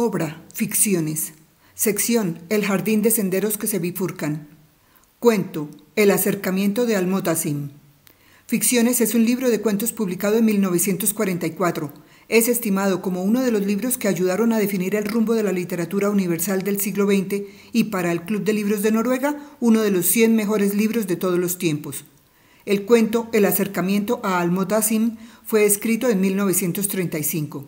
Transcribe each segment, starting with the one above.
Obra, ficciones. Sección, el jardín de senderos que se bifurcan. Cuento, el acercamiento de Almotasim. Ficciones es un libro de cuentos publicado en 1944. Es estimado como uno de los libros que ayudaron a definir el rumbo de la literatura universal del siglo XX y para el Club de Libros de Noruega uno de los 100 mejores libros de todos los tiempos. El cuento El acercamiento a Almotasim fue escrito en 1935.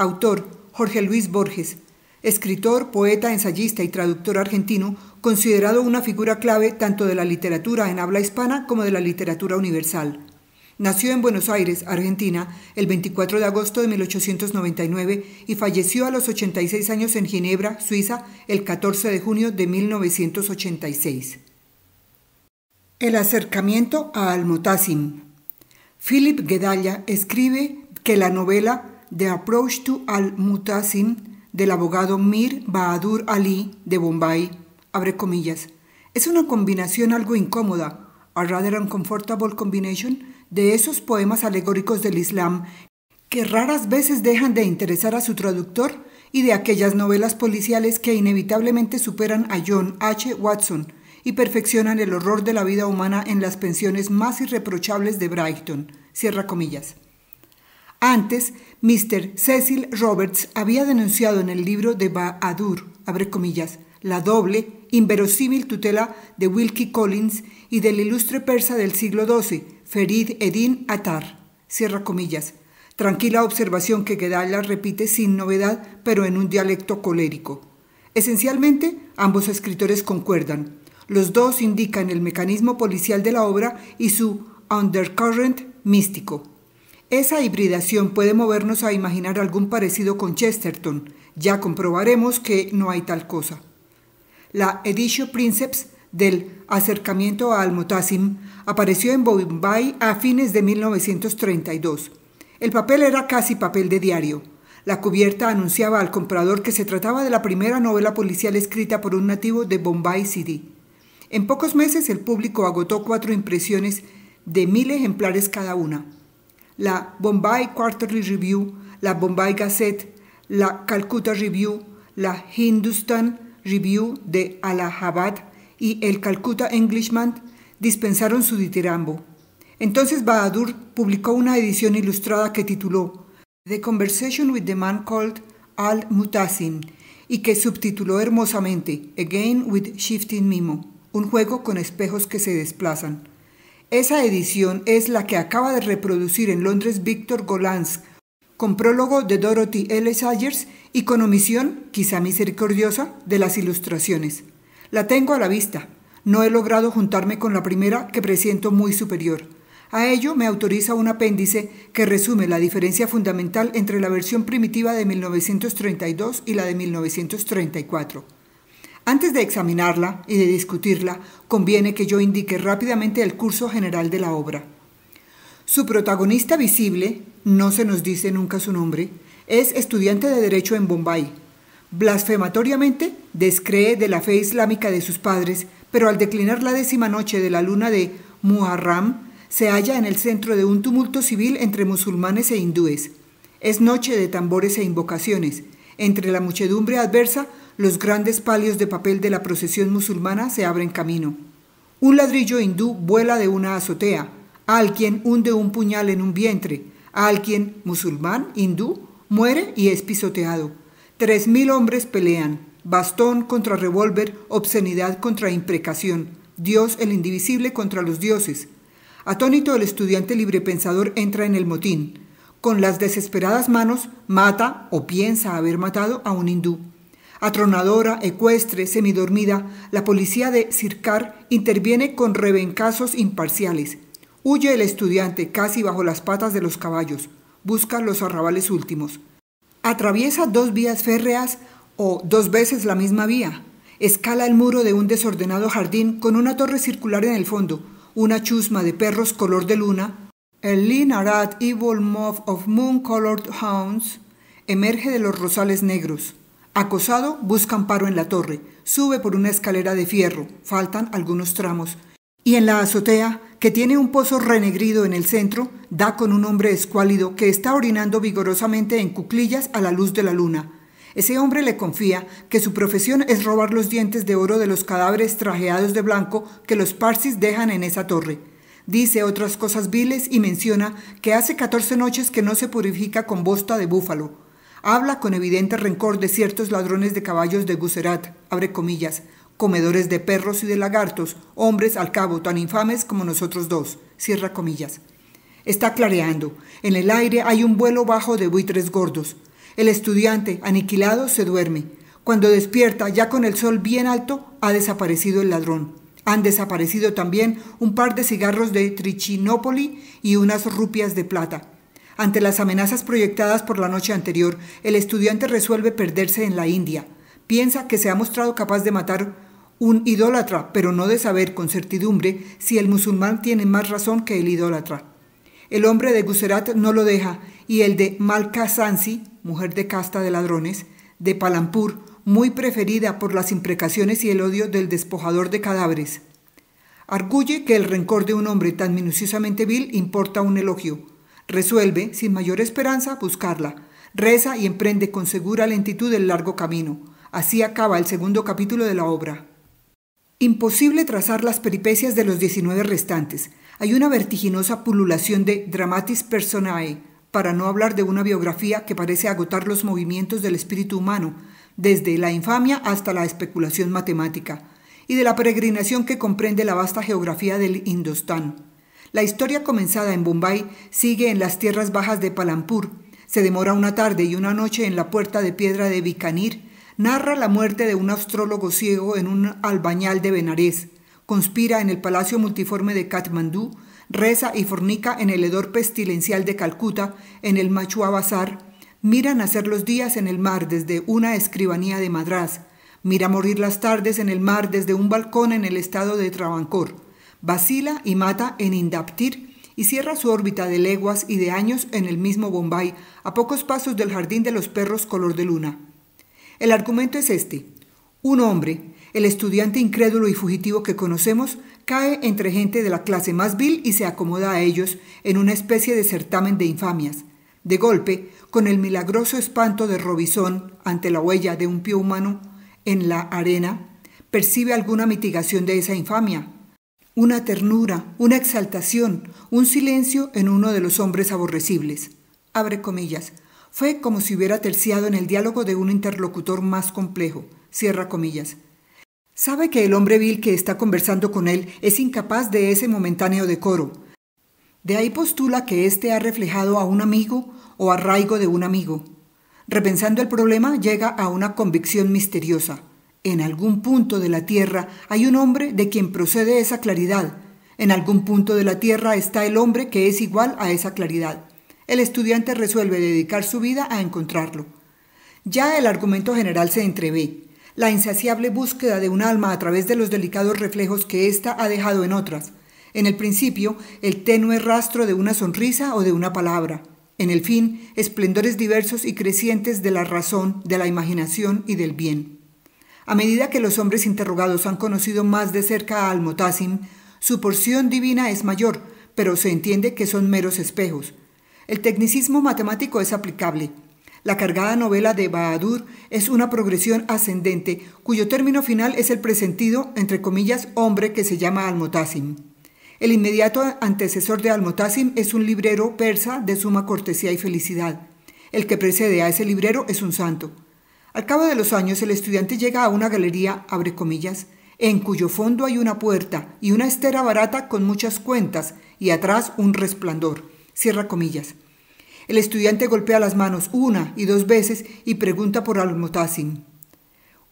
Autor Jorge Luis Borges, escritor, poeta, ensayista y traductor argentino, considerado una figura clave tanto de la literatura en habla hispana como de la literatura universal. Nació en Buenos Aires, Argentina, el 24 de agosto de 1899 y falleció a los 86 años en Ginebra, Suiza, el 14 de junio de 1986. El acercamiento a Almotasim. Philip Gedalla escribe que la novela The Approach to al-Mutasim del abogado Mir Bahadur Ali de Bombay, abre comillas. Es una combinación algo incómoda, a rather uncomfortable combination, de esos poemas alegóricos del Islam que raras veces dejan de interesar a su traductor y de aquellas novelas policiales que inevitablemente superan a John H. Watson y perfeccionan el horror de la vida humana en las pensiones más irreprochables de Brighton. Cierra comillas. Antes, Mr. Cecil Roberts había denunciado en el libro de Bahadur, abre comillas, la doble, inverosímil tutela de Wilkie Collins y del ilustre persa del siglo XII, Ferid Eddin Attar, cierra comillas, tranquila observación que Gedalla repite sin novedad, pero en un dialecto colérico. Esencialmente, ambos escritores concuerdan. Los dos indican el mecanismo policial de la obra y su undercurrent místico. Esa hibridación puede movernos a imaginar algún parecido con Chesterton. Ya comprobaremos que no hay tal cosa. La Edition Princeps del acercamiento a Almutasim apareció en Bombay a fines de 1932. El papel era casi papel de diario. La cubierta anunciaba al comprador que se trataba de la primera novela policial escrita por un nativo de Bombay City. En pocos meses el público agotó cuatro impresiones de mil ejemplares cada una la Bombay Quarterly Review, la Bombay Gazette, la Calcutta Review, la Hindustan Review de Allahabad y el Calcutta Englishman dispensaron su ditirambo. Entonces Bahadur publicó una edición ilustrada que tituló The Conversation with the Man Called Al-Mutasim y que subtituló hermosamente Again with Shifting Mimo, un juego con espejos que se desplazan. Esa edición es la que acaba de reproducir en Londres Víctor Golansk, con prólogo de Dorothy L. Sayers y con omisión, quizá misericordiosa, de las ilustraciones. La tengo a la vista. No he logrado juntarme con la primera que presiento muy superior. A ello me autoriza un apéndice que resume la diferencia fundamental entre la versión primitiva de 1932 y la de 1934. Antes de examinarla y de discutirla, conviene que yo indique rápidamente el curso general de la obra. Su protagonista visible, no se nos dice nunca su nombre, es estudiante de Derecho en Bombay. Blasfematoriamente descree de la fe islámica de sus padres, pero al declinar la décima noche de la luna de Muharram, se halla en el centro de un tumulto civil entre musulmanes e hindúes. Es noche de tambores e invocaciones. Entre la muchedumbre adversa los grandes palios de papel de la procesión musulmana se abren camino. Un ladrillo hindú vuela de una azotea, alguien hunde un puñal en un vientre, alguien musulmán, hindú, muere y es pisoteado. Tres mil hombres pelean, bastón contra revólver, obscenidad contra imprecación, Dios el indivisible contra los dioses. Atónito el estudiante librepensador entra en el motín. Con las desesperadas manos mata o piensa haber matado a un hindú. Atronadora, ecuestre, semidormida, la policía de Circar interviene con rebencazos imparciales. Huye el estudiante casi bajo las patas de los caballos. Busca los arrabales últimos. Atraviesa dos vías férreas o dos veces la misma vía. Escala el muro de un desordenado jardín con una torre circular en el fondo, una chusma de perros color de luna. El Linarat Evil Moth of Moon-Colored Hounds emerge de los rosales negros. Acosado, busca amparo en la torre, sube por una escalera de fierro, faltan algunos tramos, y en la azotea, que tiene un pozo renegrido en el centro, da con un hombre escuálido que está orinando vigorosamente en cuclillas a la luz de la luna. Ese hombre le confía que su profesión es robar los dientes de oro de los cadáveres trajeados de blanco que los parsis dejan en esa torre. Dice otras cosas viles y menciona que hace 14 noches que no se purifica con bosta de búfalo. Habla con evidente rencor de ciertos ladrones de caballos de Gucerat, abre comillas, comedores de perros y de lagartos, hombres al cabo tan infames como nosotros dos, cierra comillas. Está clareando. En el aire hay un vuelo bajo de buitres gordos. El estudiante, aniquilado, se duerme. Cuando despierta, ya con el sol bien alto, ha desaparecido el ladrón. Han desaparecido también un par de cigarros de Trichinópoli y unas rupias de plata. Ante las amenazas proyectadas por la noche anterior, el estudiante resuelve perderse en la India. Piensa que se ha mostrado capaz de matar un idólatra, pero no de saber con certidumbre si el musulmán tiene más razón que el idólatra. El hombre de Guserat no lo deja y el de Malka Sansi, mujer de casta de ladrones, de Palampur, muy preferida por las imprecaciones y el odio del despojador de cadáveres. Arguye que el rencor de un hombre tan minuciosamente vil importa un elogio. Resuelve, sin mayor esperanza, buscarla. Reza y emprende con segura lentitud el largo camino. Así acaba el segundo capítulo de la obra. Imposible trazar las peripecias de los 19 restantes. Hay una vertiginosa pululación de dramatis personae, para no hablar de una biografía que parece agotar los movimientos del espíritu humano, desde la infamia hasta la especulación matemática, y de la peregrinación que comprende la vasta geografía del Indostán. La historia comenzada en Bombay sigue en las tierras bajas de Palampur. Se demora una tarde y una noche en la puerta de piedra de Bicanir. Narra la muerte de un astrólogo ciego en un albañal de Benarés. Conspira en el palacio multiforme de Katmandú. Reza y fornica en el hedor pestilencial de Calcuta, en el Machuabazar. Bazar. Mira nacer los días en el mar desde una escribanía de Madras, Mira morir las tardes en el mar desde un balcón en el estado de Travancor vacila y mata en Indaptir y cierra su órbita de leguas y de años en el mismo Bombay, a pocos pasos del jardín de los perros color de luna. El argumento es este. Un hombre, el estudiante incrédulo y fugitivo que conocemos, cae entre gente de la clase más vil y se acomoda a ellos en una especie de certamen de infamias. De golpe, con el milagroso espanto de Robison ante la huella de un pie humano en la arena, percibe alguna mitigación de esa infamia, una ternura, una exaltación, un silencio en uno de los hombres aborrecibles. Abre comillas. Fue como si hubiera terciado en el diálogo de un interlocutor más complejo. Cierra comillas. Sabe que el hombre vil que está conversando con él es incapaz de ese momentáneo decoro. De ahí postula que éste ha reflejado a un amigo o arraigo de un amigo. Repensando el problema, llega a una convicción misteriosa. En algún punto de la tierra hay un hombre de quien procede esa claridad. En algún punto de la tierra está el hombre que es igual a esa claridad. El estudiante resuelve dedicar su vida a encontrarlo. Ya el argumento general se entrevé. La insaciable búsqueda de un alma a través de los delicados reflejos que ésta ha dejado en otras. En el principio, el tenue rastro de una sonrisa o de una palabra. En el fin, esplendores diversos y crecientes de la razón, de la imaginación y del bien. A medida que los hombres interrogados han conocido más de cerca a Almotásim, su porción divina es mayor, pero se entiende que son meros espejos. El tecnicismo matemático es aplicable. La cargada novela de Bahadur es una progresión ascendente cuyo término final es el presentido, entre comillas, hombre que se llama Almotásim. El inmediato antecesor de Almotásim es un librero persa de suma cortesía y felicidad. El que precede a ese librero es un santo. Al cabo de los años, el estudiante llega a una galería, abre comillas, en cuyo fondo hay una puerta y una estera barata con muchas cuentas y atrás un resplandor, cierra comillas. El estudiante golpea las manos una y dos veces y pregunta por almotasim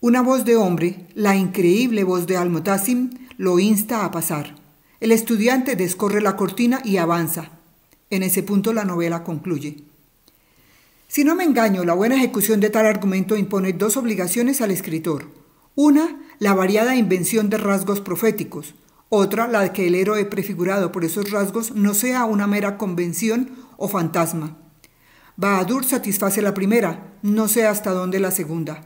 Una voz de hombre, la increíble voz de almotasim lo insta a pasar. El estudiante descorre la cortina y avanza. En ese punto la novela concluye. Si no me engaño, la buena ejecución de tal argumento impone dos obligaciones al escritor. Una, la variada invención de rasgos proféticos. Otra, la de que el héroe prefigurado por esos rasgos no sea una mera convención o fantasma. Bahadur satisface la primera, no sé hasta dónde la segunda.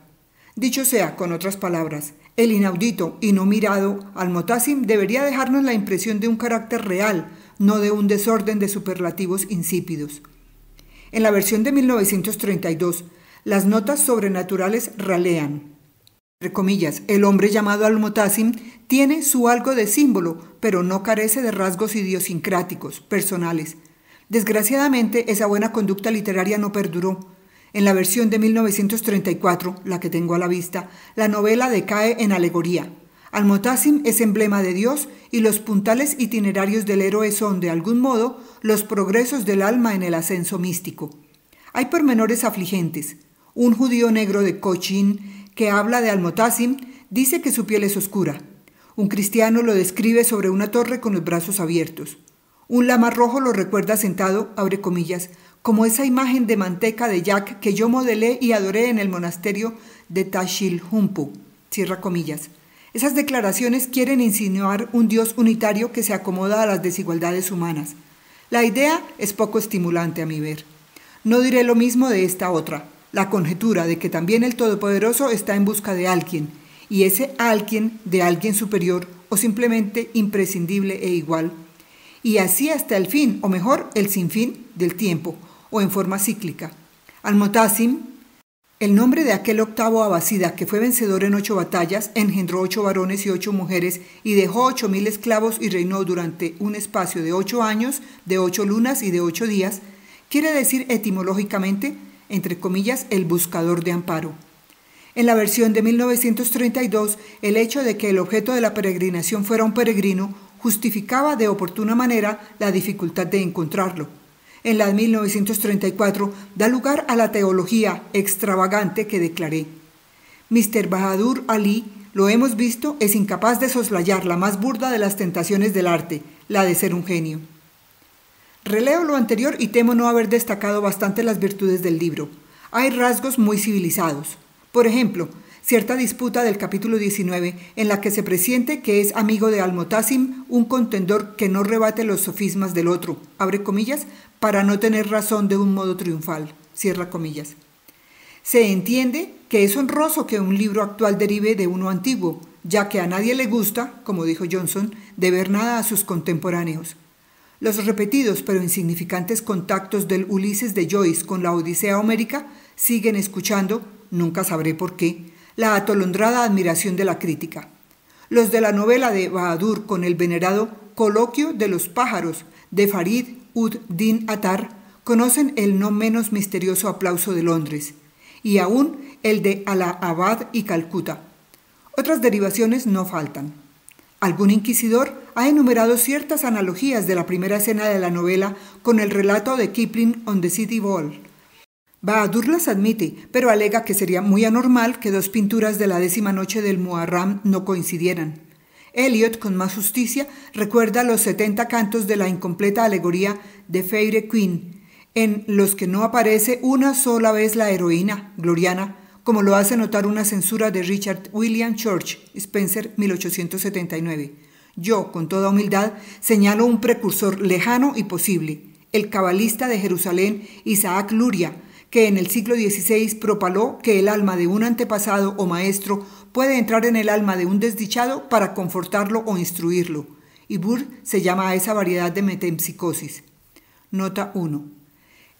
Dicho sea, con otras palabras, el inaudito y no mirado al debería dejarnos la impresión de un carácter real, no de un desorden de superlativos insípidos. En la versión de 1932, las notas sobrenaturales ralean. Entre comillas, el hombre llamado al tiene su algo de símbolo, pero no carece de rasgos idiosincráticos, personales. Desgraciadamente, esa buena conducta literaria no perduró. En la versión de 1934, la que tengo a la vista, la novela decae en alegoría. al es emblema de Dios y los puntales itinerarios del héroe son, de algún modo, los progresos del alma en el ascenso místico. Hay pormenores afligentes. Un judío negro de Cochin que habla de Almotásim dice que su piel es oscura. Un cristiano lo describe sobre una torre con los brazos abiertos. Un lama rojo lo recuerda sentado, abre comillas, como esa imagen de manteca de Jack que yo modelé y adoré en el monasterio de Tashil Humpu. Cierra comillas. Esas declaraciones quieren insinuar un Dios unitario que se acomoda a las desigualdades humanas. La idea es poco estimulante a mi ver. No diré lo mismo de esta otra, la conjetura de que también el Todopoderoso está en busca de alguien, y ese alguien de alguien superior o simplemente imprescindible e igual. Y así hasta el fin, o mejor, el sinfín del tiempo, o en forma cíclica. al el nombre de aquel octavo abacida que fue vencedor en ocho batallas, engendró ocho varones y ocho mujeres, y dejó ocho mil esclavos y reinó durante un espacio de ocho años, de ocho lunas y de ocho días, quiere decir etimológicamente, entre comillas, el buscador de amparo. En la versión de 1932, el hecho de que el objeto de la peregrinación fuera un peregrino justificaba de oportuna manera la dificultad de encontrarlo en la 1934 da lugar a la teología extravagante que declaré. Mr. Bahadur Ali, lo hemos visto, es incapaz de soslayar la más burda de las tentaciones del arte, la de ser un genio. Releo lo anterior y temo no haber destacado bastante las virtudes del libro. Hay rasgos muy civilizados. Por ejemplo, cierta disputa del capítulo 19 en la que se presiente que es amigo de almotasim, un contendor que no rebate los sofismas del otro, abre comillas, para no tener razón de un modo triunfal. Cierra comillas. Se entiende que es honroso que un libro actual derive de uno antiguo, ya que a nadie le gusta, como dijo Johnson, de ver nada a sus contemporáneos. Los repetidos pero insignificantes contactos del Ulises de Joyce con la Odisea Homérica siguen escuchando, nunca sabré por qué, la atolondrada admiración de la crítica. Los de la novela de Bahadur con el venerado Coloquio de los pájaros de Farid ud-Din Atar conocen el no menos misterioso aplauso de Londres y aún el de Allahabad y Calcuta. Otras derivaciones no faltan. Algún inquisidor ha enumerado ciertas analogías de la primera escena de la novela con el relato de Kipling on the City Wall. Bahadur las admite, pero alega que sería muy anormal que dos pinturas de la décima noche del Muharram no coincidieran. Elliot, con más justicia, recuerda los 70 cantos de la incompleta alegoría de Feire Queen, en los que no aparece una sola vez la heroína, Gloriana, como lo hace notar una censura de Richard William Church, Spencer, 1879. Yo, con toda humildad, señalo un precursor lejano y posible, el cabalista de Jerusalén Isaac Luria, que en el siglo XVI propaló que el alma de un antepasado o maestro puede entrar en el alma de un desdichado para confortarlo o instruirlo. Y Burr se llama a esa variedad de metempsicosis. Nota 1.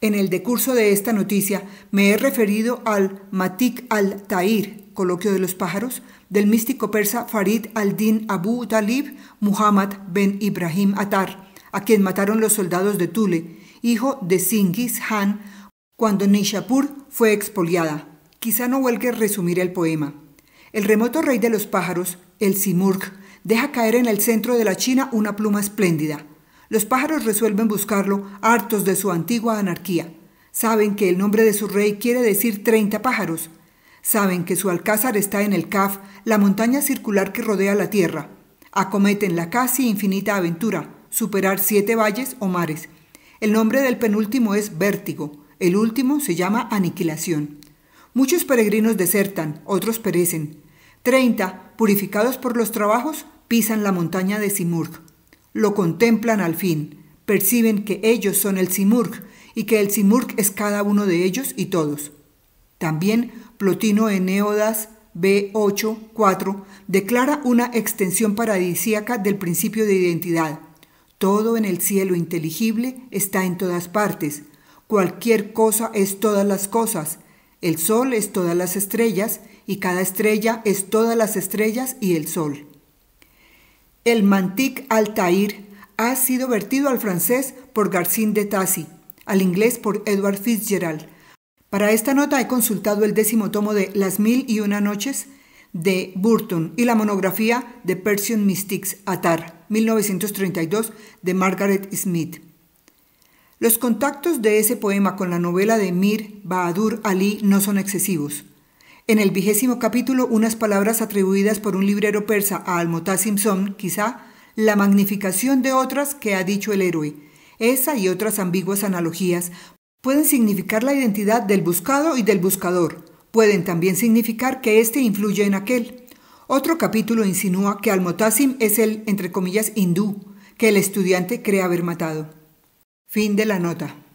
En el decurso de esta noticia me he referido al Matik al-Tair, coloquio de los pájaros, del místico persa Farid al-Din Abu Talib Muhammad ben Ibrahim Atar, a quien mataron los soldados de Tule, hijo de Singhis Han, cuando Nishapur fue expoliada. Quizá no vuelque resumir el poema. El remoto rey de los pájaros, el simurgh, deja caer en el centro de la China una pluma espléndida. Los pájaros resuelven buscarlo, hartos de su antigua anarquía. Saben que el nombre de su rey quiere decir 30 pájaros. Saben que su alcázar está en el Kaf, la montaña circular que rodea la tierra. Acometen la casi infinita aventura, superar siete valles o mares. El nombre del penúltimo es vértigo, el último se llama aniquilación. Muchos peregrinos desertan, otros perecen. Treinta, purificados por los trabajos, pisan la montaña de Simurg. Lo contemplan al fin, perciben que ellos son el Simurg y que el Simurg es cada uno de ellos y todos. También Plotino Eneodas B8.4 declara una extensión paradisíaca del principio de identidad. Todo en el cielo inteligible está en todas partes. Cualquier cosa es todas las cosas el Sol es todas las estrellas y cada estrella es todas las estrellas y el Sol. El Mantic Altair ha sido vertido al francés por Garcín de Tassi, al inglés por Edward Fitzgerald. Para esta nota he consultado el décimo tomo de Las Mil y Una Noches de Burton y la monografía de Persian Mystics, Atar, 1932, de Margaret Smith. Los contactos de ese poema con la novela de Mir Bahadur Ali no son excesivos. En el vigésimo capítulo, unas palabras atribuidas por un librero persa a Almotaz Son, quizá la magnificación de otras que ha dicho el héroe. Esa y otras ambiguas analogías pueden significar la identidad del buscado y del buscador. Pueden también significar que éste influye en aquel. Otro capítulo insinúa que Almotazim es el, entre comillas, hindú que el estudiante cree haber matado. Fin de la nota.